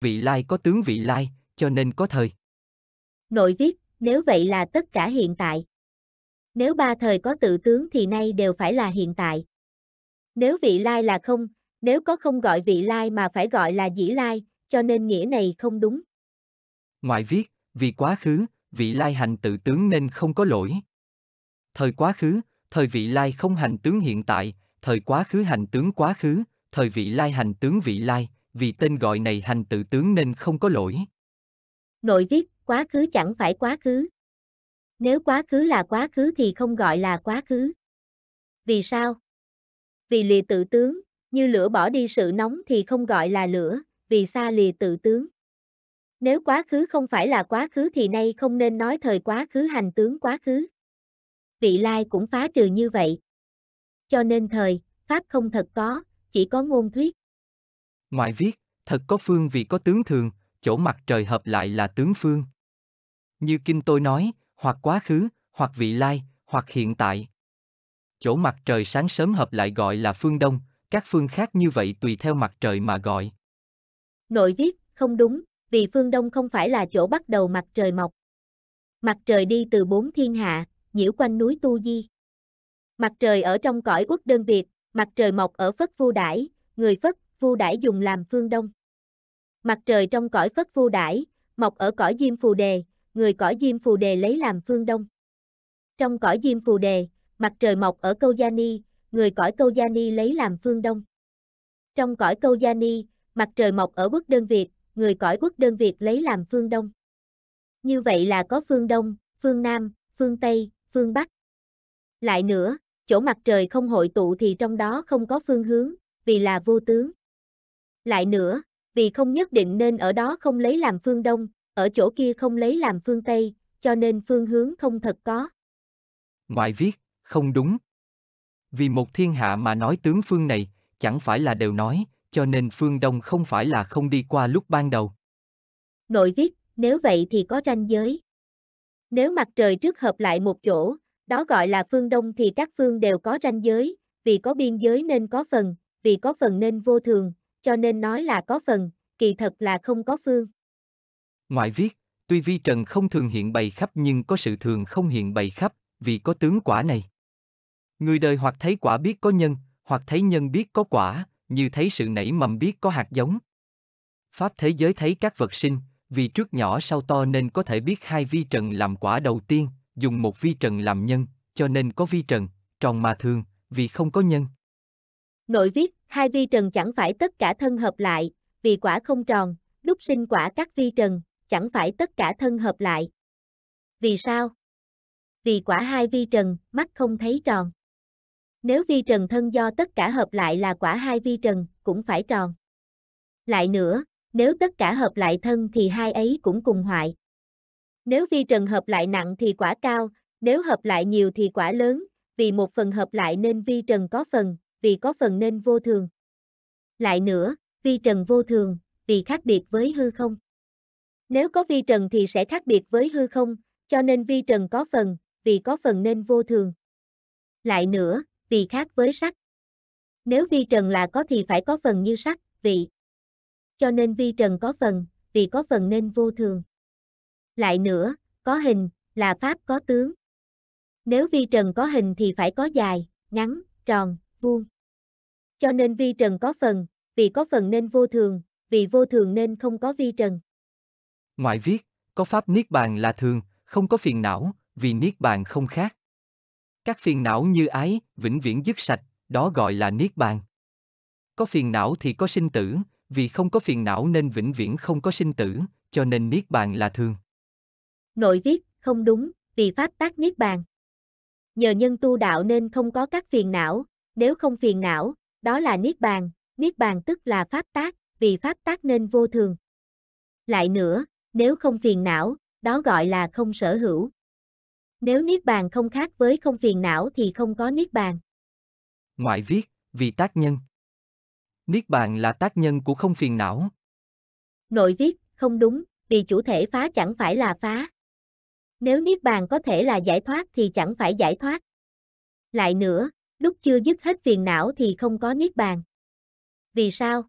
vị lai có tướng vị lai, cho nên có thời. Nội viết, nếu vậy là tất cả hiện tại. Nếu ba thời có tự tướng thì nay đều phải là hiện tại. Nếu vị lai là không, nếu có không gọi vị lai mà phải gọi là dĩ lai, cho nên nghĩa này không đúng. Ngoại viết, vì quá khứ, vị lai hành tự tướng nên không có lỗi. Thời quá khứ, thời vị lai không hành tướng hiện tại, thời quá khứ hành tướng quá khứ, thời vị lai hành tướng vị lai, vì tên gọi này hành tự tướng nên không có lỗi. Nội viết, quá khứ chẳng phải quá khứ. Nếu quá khứ là quá khứ thì không gọi là quá khứ. Vì sao? Vì lìa tự tướng, như lửa bỏ đi sự nóng thì không gọi là lửa, vì xa lìa tự tướng. Nếu quá khứ không phải là quá khứ thì nay không nên nói thời quá khứ hành tướng quá khứ. Vị lai cũng phá trừ như vậy. Cho nên thời, Pháp không thật có, chỉ có ngôn thuyết. Ngoại viết, thật có phương vì có tướng thường, chỗ mặt trời hợp lại là tướng phương. Như kinh tôi nói, hoặc quá khứ, hoặc vị lai, hoặc hiện tại. Chỗ mặt trời sáng sớm hợp lại gọi là phương đông, các phương khác như vậy tùy theo mặt trời mà gọi. Nội viết, không đúng, vì phương đông không phải là chỗ bắt đầu mặt trời mọc. Mặt trời đi từ bốn thiên hạ, nhiễu quanh núi Tu Di. Mặt trời ở trong cõi quốc đơn Việt, mặt trời mọc ở Phất vu Đãi, người Phất vu đãi dùng làm phương đông. Mặt trời trong cõi phất vu đãi, mọc ở cõi diêm phù đề, người cõi diêm phù đề lấy làm phương đông. Trong cõi diêm phù đề, mặt trời mọc ở câu gia ni, người cõi câu gia ni lấy làm phương đông. Trong cõi câu gia ni, mặt trời mọc ở quốc đơn Việt, người cõi quốc đơn Việt lấy làm phương đông. Như vậy là có phương đông, phương nam, phương tây, phương bắc. Lại nữa, chỗ mặt trời không hội tụ thì trong đó không có phương hướng, vì là vô tướng. Lại nữa, vì không nhất định nên ở đó không lấy làm phương Đông, ở chỗ kia không lấy làm phương Tây, cho nên phương hướng không thật có. Ngoại viết, không đúng. Vì một thiên hạ mà nói tướng phương này, chẳng phải là đều nói, cho nên phương Đông không phải là không đi qua lúc ban đầu. Nội viết, nếu vậy thì có ranh giới. Nếu mặt trời trước hợp lại một chỗ, đó gọi là phương Đông thì các phương đều có ranh giới, vì có biên giới nên có phần, vì có phần nên vô thường, cho nên nói là có phần, kỳ thật là không có phương. Ngoại viết, tuy vi trần không thường hiện bày khắp nhưng có sự thường không hiện bày khắp, vì có tướng quả này. Người đời hoặc thấy quả biết có nhân, hoặc thấy nhân biết có quả, như thấy sự nảy mầm biết có hạt giống. Pháp thế giới thấy các vật sinh, vì trước nhỏ sau to nên có thể biết hai vi trần làm quả đầu tiên, dùng một vi trần làm nhân, cho nên có vi trần, tròn mà thường, vì không có nhân. Nội viết, hai vi trần chẳng phải tất cả thân hợp lại, vì quả không tròn, lúc sinh quả các vi trần, chẳng phải tất cả thân hợp lại. Vì sao? Vì quả hai vi trần, mắt không thấy tròn. Nếu vi trần thân do tất cả hợp lại là quả hai vi trần, cũng phải tròn. Lại nữa, nếu tất cả hợp lại thân thì hai ấy cũng cùng hoại. Nếu vi trần hợp lại nặng thì quả cao, nếu hợp lại nhiều thì quả lớn, vì một phần hợp lại nên vi trần có phần, vì có phần nên vô thường. Lại nữa, vi trần vô thường, vì khác biệt với hư không. Nếu có vi trần thì sẽ khác biệt với hư không, cho nên vi trần có phần, vì có phần nên vô thường. Lại nữa, vì khác với sắc. Nếu vi trần là có thì phải có phần như sắc, vị. Cho nên vi trần có phần, vì có phần nên vô thường. Lại nữa, có hình, là pháp có tướng. Nếu vi trần có hình thì phải có dài, ngắn, tròn, vuông. Cho nên vi trần có phần, vì có phần nên vô thường, vì vô thường nên không có vi trần. Ngoại viết, có pháp niết bàn là thường, không có phiền não, vì niết bàn không khác. Các phiền não như ái, vĩnh viễn dứt sạch, đó gọi là niết bàn. Có phiền não thì có sinh tử, vì không có phiền não nên vĩnh viễn không có sinh tử, cho nên niết bàn là thường. Nội viết, không đúng, vì pháp tác niết bàn. Nhờ nhân tu đạo nên không có các phiền não, nếu không phiền não, đó là niết bàn, niết bàn tức là pháp tác, vì pháp tác nên vô thường. Lại nữa, nếu không phiền não, đó gọi là không sở hữu. Nếu niết bàn không khác với không phiền não thì không có niết bàn. Ngoại viết, vì tác nhân. Niết bàn là tác nhân của không phiền não. Nội viết, không đúng, vì chủ thể phá chẳng phải là phá. Nếu niết bàn có thể là giải thoát thì chẳng phải giải thoát. Lại nữa, lúc chưa dứt hết phiền não thì không có niết bàn. Vì sao?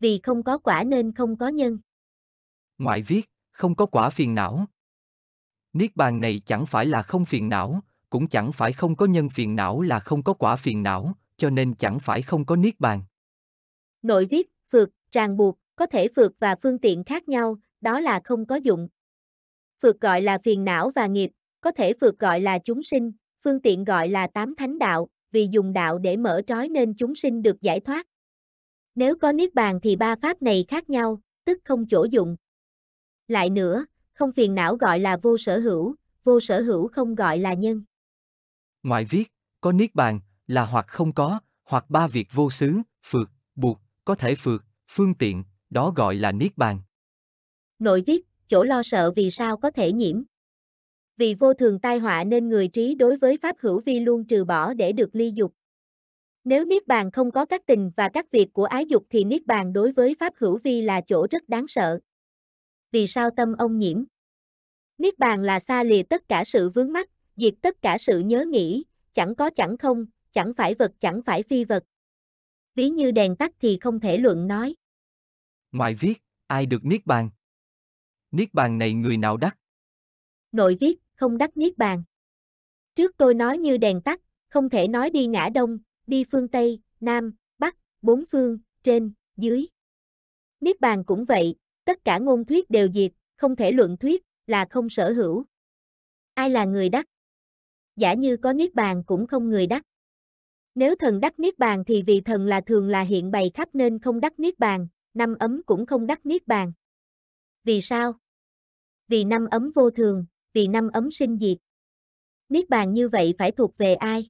Vì không có quả nên không có nhân. Ngoại viết, không có quả phiền não. Niết bàn này chẳng phải là không phiền não, cũng chẳng phải không có nhân phiền não là không có quả phiền não, cho nên chẳng phải không có niết bàn. Nội viết, phượt, ràng buộc, có thể phượt và phương tiện khác nhau, đó là không có dụng. Phượt gọi là phiền não và nghiệp, có thể phượt gọi là chúng sinh, phương tiện gọi là tám thánh đạo, vì dùng đạo để mở trói nên chúng sinh được giải thoát. Nếu có niết bàn thì ba pháp này khác nhau, tức không chỗ dụng. Lại nữa, không phiền não gọi là vô sở hữu, vô sở hữu không gọi là nhân. Ngoại viết, có niết bàn là hoặc không có, hoặc ba việc vô xứ, phượt, buộc, có thể phượt, phương tiện, đó gọi là niết bàn. Nội viết, chỗ lo sợ vì sao có thể nhiễm vì vô thường tai họa nên người trí đối với pháp hữu vi luôn trừ bỏ để được ly dục. Nếu Niết Bàn không có các tình và các việc của ái dục thì Niết Bàn đối với pháp hữu vi là chỗ rất đáng sợ. Vì sao tâm ông nhiễm? Niết Bàn là xa lìa tất cả sự vướng mắc, diệt tất cả sự nhớ nghĩ, chẳng có chẳng không, chẳng phải vật chẳng phải phi vật. Ví như đèn tắt thì không thể luận nói. Ngoại viết, ai được Niết Bàn? Niết Bàn này người nào đắc? Nội viết, không đắc niết bàn. Trước tôi nói như đèn tắt, không thể nói đi ngã đông, đi phương Tây, Nam, Bắc, bốn phương, trên, dưới. Niết bàn cũng vậy, tất cả ngôn thuyết đều diệt, không thể luận thuyết, là không sở hữu. Ai là người đắc? Giả như có niết bàn cũng không người đắc. Nếu thần đắc niết bàn thì vì thần là thường là hiện bày khắp nên không đắc niết bàn, năm ấm cũng không đắc niết bàn. Vì sao? Vì năm ấm vô thường, vì năm ấm sinh diệt. Niết bàn như vậy phải thuộc về ai?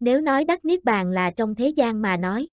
Nếu nói đắc niết bàn là trong thế gian mà nói.